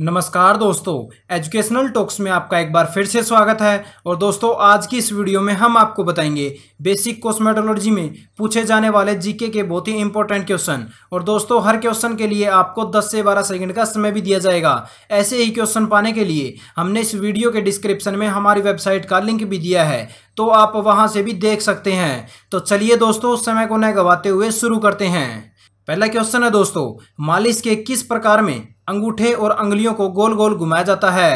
नमस्कार दोस्तों educational talks में आपका एक बार फिर से स्वागत है और दोस्तों आज की इस वीडियो में हम आपको बताएंगे बेसिक कॉस्मेटोलॉजी में पूछे जाने वाले जीके के बहुत ही इंपॉर्टेंट क्वेश्चन और दोस्तों हर क्वेश्चन के लिए आपको 10 से 12 सेकंड का समय भी दिया जाएगा ऐसे ही क्वेश्चन पाने के लिए हमने इस वीडियो के डिस्क्रिप्शन में हमारी वेबसाइट का लिंक भी दिया है तो आप वहाँ से भी देख सकते हैं तो चलिए दोस्तों उस समय को न गवाते हुए शुरू करते हैं पहला क्वेश्चन है दोस्तों मालिश के किस प्रकार में अंगूठे और अंगुलियों को गोल गोल घुमाया जाता है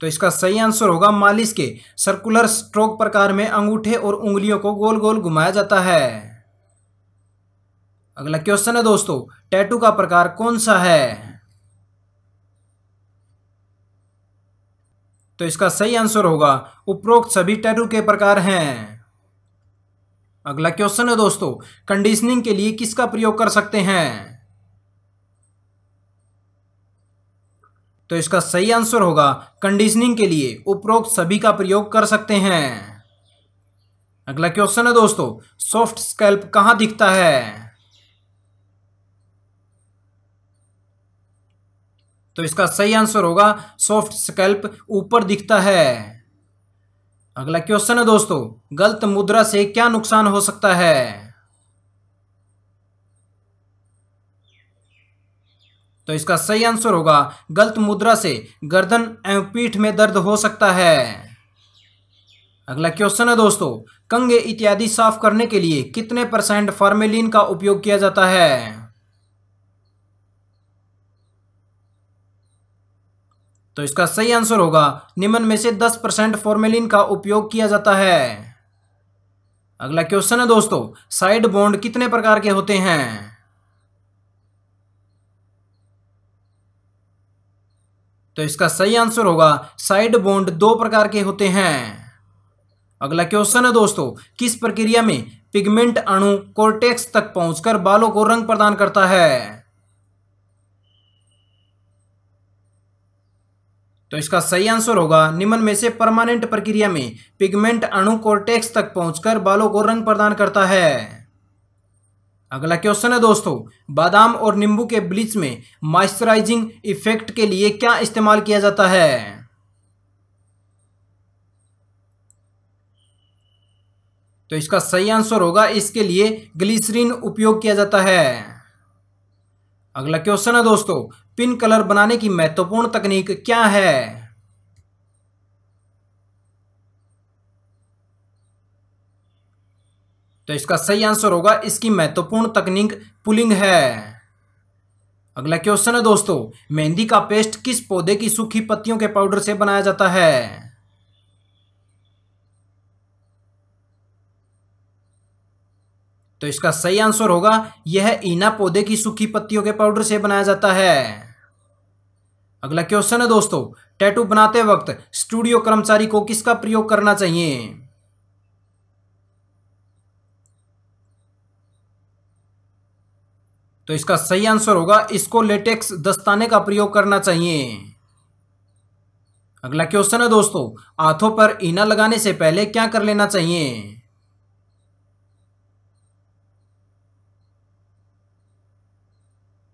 तो इसका सही आंसर होगा मालिश के सर्कुलर स्ट्रोक प्रकार में अंगूठे और उंगलियों को गोल गोल घुमाया जाता है अगला क्वेश्चन है दोस्तों टैटू का प्रकार कौन सा है तो इसका सही आंसर होगा उपरोक्त सभी टैटू के प्रकार हैं अगला क्वेश्चन है दोस्तों कंडीशनिंग के लिए किसका प्रयोग कर सकते हैं तो इसका सही आंसर होगा कंडीशनिंग के लिए उपरोक्त सभी का प्रयोग कर सकते हैं अगला क्वेश्चन है दोस्तों सॉफ्ट स्कैल्प कहां दिखता है तो इसका सही आंसर होगा सॉफ्ट स्कैल्प ऊपर दिखता है अगला क्वेश्चन है दोस्तों गलत मुद्रा से क्या नुकसान हो सकता है तो इसका सही आंसर होगा गलत मुद्रा से गर्दन एवं पीठ में दर्द हो सकता है अगला क्वेश्चन है दोस्तों कंगे इत्यादि साफ करने के लिए कितने परसेंट फॉर्मेलिन का उपयोग किया जाता है तो इसका सही आंसर होगा निम्न में से 10 परसेंट फॉर्मेलिन का उपयोग किया जाता है अगला क्वेश्चन है दोस्तों साइड बॉन्ड कितने प्रकार के होते हैं तो इसका सही आंसर होगा साइड बॉन्ड दो प्रकार के होते हैं अगला क्वेश्चन है दोस्तों किस प्रक्रिया में पिगमेंट अणु कोर्टेक्स तक पहुंचकर बालों को रंग प्रदान करता है तो इसका सही आंसर होगा निम्न में से परमानेंट प्रक्रिया में पिगमेंट अणु कोर्टेक्स तक पहुंचकर बालों को रंग प्रदान करता है अगला क्वेश्चन है दोस्तों बादाम और नींबू के ब्लीच में मॉइस्चराइजिंग इफेक्ट के लिए क्या इस्तेमाल किया जाता है तो इसका सही आंसर होगा इसके लिए ग्लिसरीन उपयोग किया जाता है अगला क्वेश्चन है दोस्तों पिन कलर बनाने की महत्वपूर्ण तकनीक क्या है तो इसका सही आंसर होगा इसकी महत्वपूर्ण तकनीक पुलिंग है अगला क्वेश्चन है दोस्तों मेहंदी का पेस्ट किस पौधे की सूखी पत्तियों के पाउडर से बनाया जाता है तो इसका सही आंसर होगा यह ईना पौधे की सूखी पत्तियों के पाउडर से बनाया जाता है अगला क्वेश्चन है दोस्तों टैटू बनाते वक्त स्टूडियो कर्मचारी को किसका प्रयोग करना चाहिए तो इसका सही आंसर होगा इसको लेटेक्स दस्ताने का प्रयोग करना चाहिए अगला क्वेश्चन है दोस्तों हाथों पर ईना लगाने से पहले क्या कर लेना चाहिए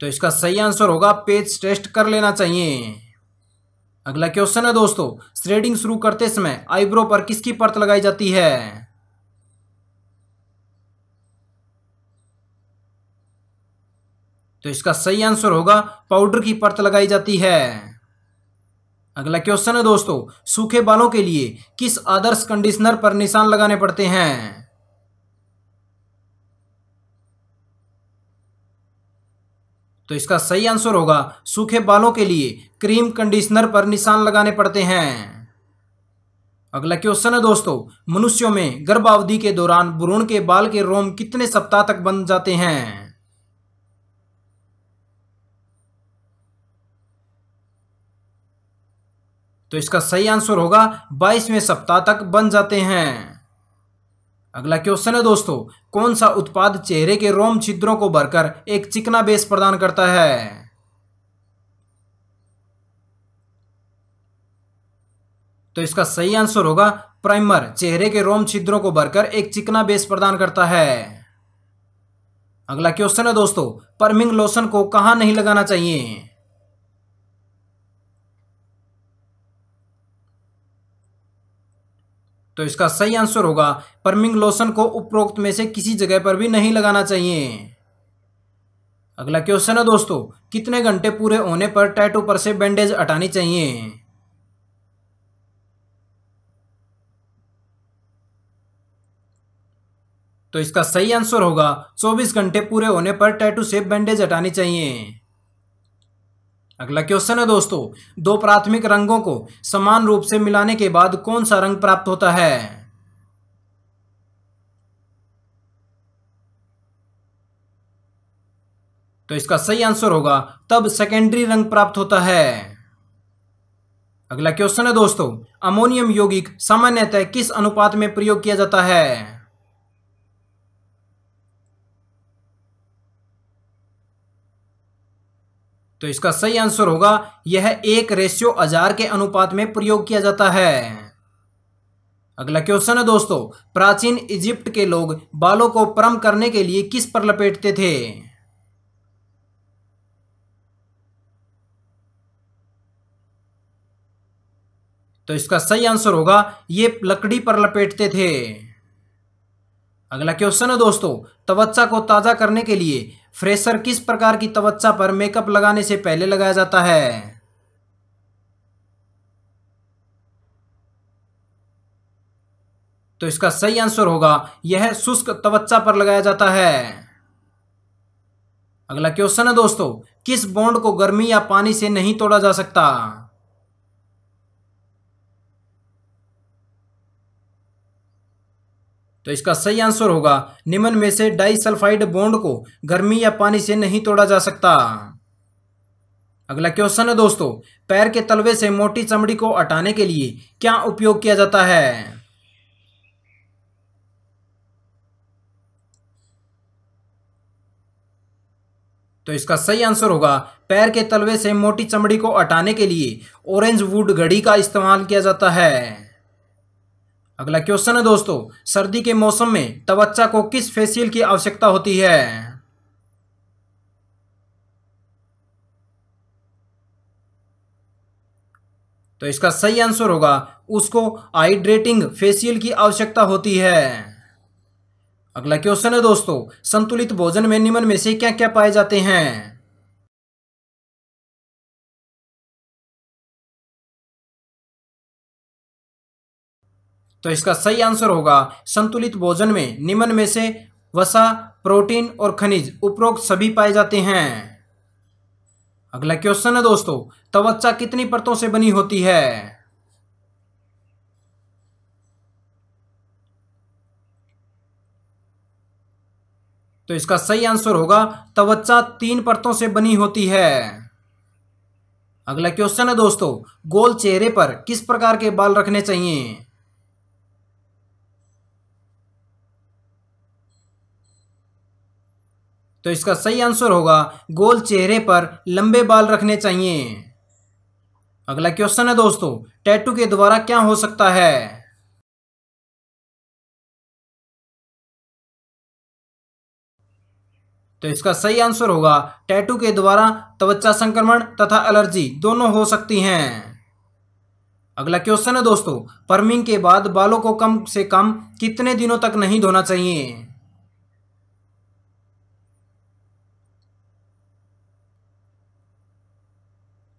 तो इसका सही आंसर होगा पेज टेस्ट कर लेना चाहिए अगला क्वेश्चन है दोस्तों श्रेडिंग शुरू करते समय आईब्रो पर किसकी परत लगाई जाती है तो इसका सही आंसर होगा पाउडर की परत लगाई जाती है अगला क्वेश्चन है दोस्तों सूखे बालों के लिए किस आदर्श कंडीशनर पर निशान लगाने पड़ते हैं तो इसका सही आंसर होगा सूखे बालों के लिए क्रीम कंडीशनर पर निशान लगाने पड़ते हैं अगला क्वेश्चन है दोस्तों मनुष्यों में गर्भावधि के दौरान भ्रूण के बाल के रोम कितने सप्ताह तक बन जाते हैं तो इसका सही आंसर होगा बाईसवें सप्ताह तक बन जाते हैं अगला क्वेश्चन है दोस्तों कौन सा उत्पाद चेहरे के रोम छिद्रों को भरकर एक चिकना बेस प्रदान करता है तो इसका सही आंसर होगा प्राइमर चेहरे के रोम छिद्रों को भरकर एक चिकना बेस प्रदान करता है अगला क्वेश्चन है दोस्तों परमिंग लोशन को कहां नहीं लगाना चाहिए तो इसका सही आंसर होगा परमिंग लोशन को उपरोक्त में से किसी जगह पर भी नहीं लगाना चाहिए अगला क्वेश्चन है दोस्तों कितने घंटे पूरे होने पर टैटू पर से बैंडेज हटानी चाहिए तो इसका सही आंसर होगा 24 घंटे पूरे होने पर टैटू से बैंडेज हटानी चाहिए अगला क्वेश्चन है दोस्तों दो प्राथमिक रंगों को समान रूप से मिलाने के बाद कौन सा रंग प्राप्त होता है तो इसका सही आंसर होगा तब सेकेंडरी रंग प्राप्त होता है अगला क्वेश्चन है दोस्तों अमोनियम यौगिक सामान्यतः किस अनुपात में प्रयोग किया जाता है तो इसका सही आंसर होगा यह एक रेशियो हजार के अनुपात में प्रयोग किया जाता है अगला क्वेश्चन है दोस्तों प्राचीन इजिप्ट के लोग बालों को परम करने के लिए किस पर लपेटते थे तो इसका सही आंसर होगा ये लकड़ी पर लपेटते थे अगला क्वेश्चन है दोस्तों त्वचा को ताजा करने के लिए फ्रेशर किस प्रकार की त्वचा पर मेकअप लगाने से पहले लगाया जाता है तो इसका सही आंसर होगा यह शुष्क त्वचा पर लगाया जाता है अगला क्वेश्चन है दोस्तों किस बॉन्ड को गर्मी या पानी से नहीं तोड़ा जा सकता तो इसका सही आंसर होगा निम्न में से डाइसल्फाइड बॉन्ड को गर्मी या पानी से नहीं तोड़ा जा सकता अगला क्वेश्चन है दोस्तों पैर के तलवे से मोटी चमड़ी को हटाने के लिए क्या उपयोग किया जाता है तो इसका सही आंसर होगा पैर के तलवे से मोटी चमड़ी को हटाने के लिए ऑरेंज वुड घड़ी का इस्तेमाल किया जाता है अगला क्वेश्चन है दोस्तों सर्दी के मौसम में त्वचा को किस फेसियल की आवश्यकता होती है तो इसका सही आंसर होगा उसको हाइड्रेटिंग फेसियल की आवश्यकता होती है अगला क्वेश्चन है दोस्तों संतुलित भोजन में निम्न में से क्या क्या पाए जाते हैं तो इसका सही आंसर होगा संतुलित भोजन में निम्न में से वसा प्रोटीन और खनिज उपरोक्त सभी पाए जाते हैं अगला क्वेश्चन है दोस्तों त्वचा कितनी परतों से बनी होती है तो इसका सही आंसर होगा त्वचा तीन परतों से बनी होती है अगला क्वेश्चन है दोस्तों गोल चेहरे पर किस प्रकार के बाल रखने चाहिए तो इसका सही आंसर होगा गोल चेहरे पर लंबे बाल रखने चाहिए अगला क्वेश्चन है दोस्तों टैटू के द्वारा क्या हो सकता है तो इसका सही आंसर होगा टैटू के द्वारा त्वचा संक्रमण तथा एलर्जी दोनों हो सकती हैं अगला क्वेश्चन है दोस्तों परमिंग के बाद बालों को कम से कम कितने दिनों तक नहीं धोना चाहिए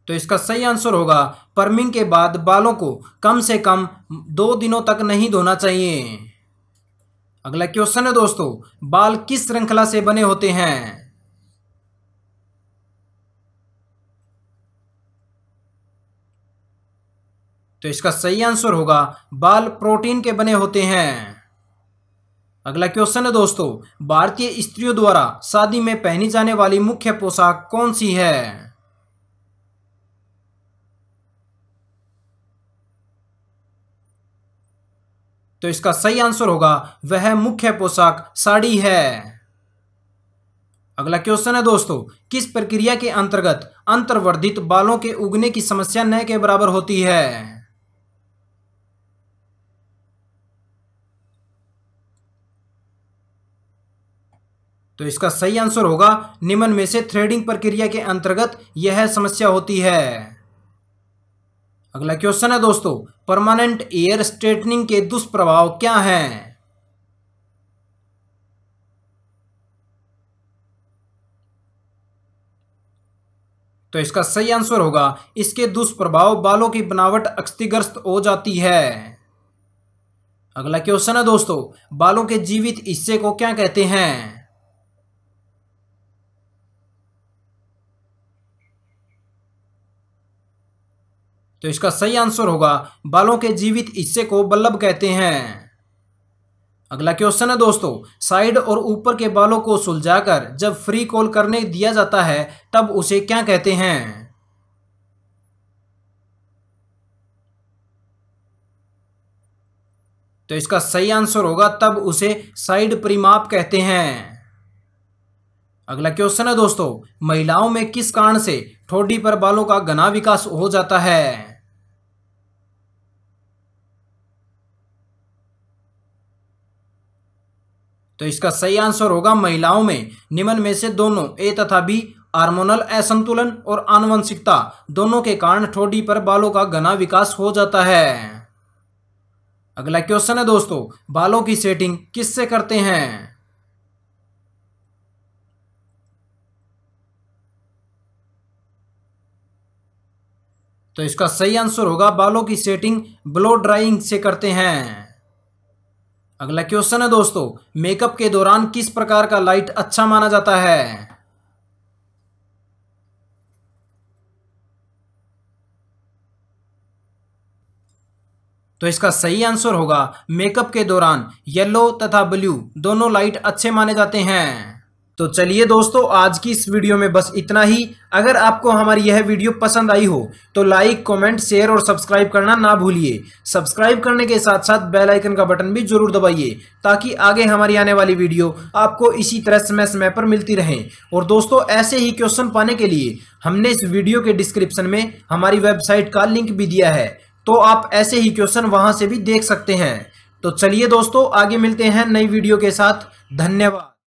तो इसका सही आंसर होगा परमिंग के बाद बालों को कम से कम दो दिनों तक नहीं धोना चाहिए अगला क्वेश्चन है दोस्तों बाल किस श्रृंखला से बने होते हैं तो इसका सही आंसर होगा बाल प्रोटीन के बने होते हैं अगला क्वेश्चन है दोस्तों भारतीय स्त्रियों द्वारा शादी में पहनी जाने वाली मुख्य पोशाक कौन सी है तो इसका सही आंसर होगा वह मुख्य पोशाक साड़ी है अगला क्वेश्चन है दोस्तों किस प्रक्रिया के अंतर्गत अंतर्वर्धित बालों के उगने की समस्या न के बराबर होती है तो इसका सही आंसर होगा निम्न में से थ्रेडिंग प्रक्रिया के अंतर्गत यह समस्या होती है अगला क्वेश्चन है दोस्तों परमानेंट एयर स्ट्रेटनिंग के दुष्प्रभाव क्या हैं तो इसका सही आंसर होगा इसके दुष्प्रभाव बालों की बनावट अक्षतिग्रस्त हो जाती है अगला क्वेश्चन है दोस्तों बालों के जीवित हिस्से को क्या कहते हैं तो इसका सही आंसर होगा बालों के जीवित हिस्से को बल्लभ कहते हैं अगला क्वेश्चन है दोस्तों साइड और ऊपर के बालों को सुलझाकर जब फ्री कॉल करने दिया जाता है तब उसे क्या कहते हैं तो इसका सही आंसर होगा तब उसे साइड परिमाप कहते हैं अगला क्वेश्चन है दोस्तों महिलाओं में किस कारण से ठोडी पर बालों का घना विकास हो जाता है तो इसका सही आंसर होगा महिलाओं में निम्न में से दोनों ए तथा बी हार्मोनल असंतुलन और आनुवंशिकता दोनों के कारण ठोडी पर बालों का घना विकास हो जाता है अगला क्वेश्चन है दोस्तों बालों की सेटिंग किससे करते हैं तो इसका सही आंसर होगा बालों की सेटिंग ब्लो ड्राइंग से करते हैं अगला क्वेश्चन है दोस्तों मेकअप के दौरान किस प्रकार का लाइट अच्छा माना जाता है तो इसका सही आंसर होगा मेकअप के दौरान येलो तथा ब्लू दोनों लाइट अच्छे माने जाते हैं तो चलिए दोस्तों आज की इस वीडियो में बस इतना ही अगर आपको हमारी यह वीडियो पसंद आई हो तो लाइक कमेंट शेयर और सब्सक्राइब करना ना भूलिए सब्सक्राइब करने के साथ साथ बेल आइकन का बटन भी जरूर दबाइए ताकि आगे हमारी आने वाली वीडियो आपको इसी तरह समय समय पर मिलती रहे और दोस्तों ऐसे ही क्वेश्चन पाने के लिए हमने इस वीडियो के डिस्क्रिप्शन में हमारी वेबसाइट का लिंक भी दिया है तो आप ऐसे ही क्वेश्चन वहां से भी देख सकते हैं तो चलिए दोस्तों आगे मिलते हैं नई वीडियो के साथ धन्यवाद